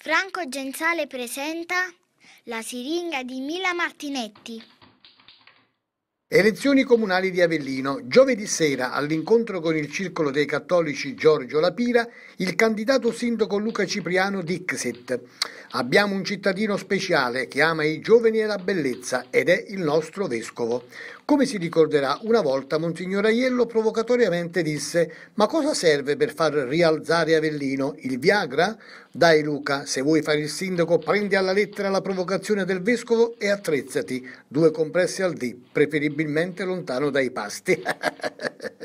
Franco Genzale presenta La siringa di Mila Martinetti. Elezioni comunali di Avellino. Giovedì sera, all'incontro con il Circolo dei Cattolici Giorgio Lapira, il candidato sindaco Luca Cipriano Dixit. Abbiamo un cittadino speciale che ama i giovani e la bellezza ed è il nostro vescovo. Come si ricorderà, una volta Monsignor Aiello provocatoriamente disse: Ma cosa serve per far rialzare Avellino? Il Viagra? Dai Luca, se vuoi fare il sindaco prendi alla lettera la provocazione del vescovo e attrezzati. Due compressi al dì, preferibilmente lontano dai pasti.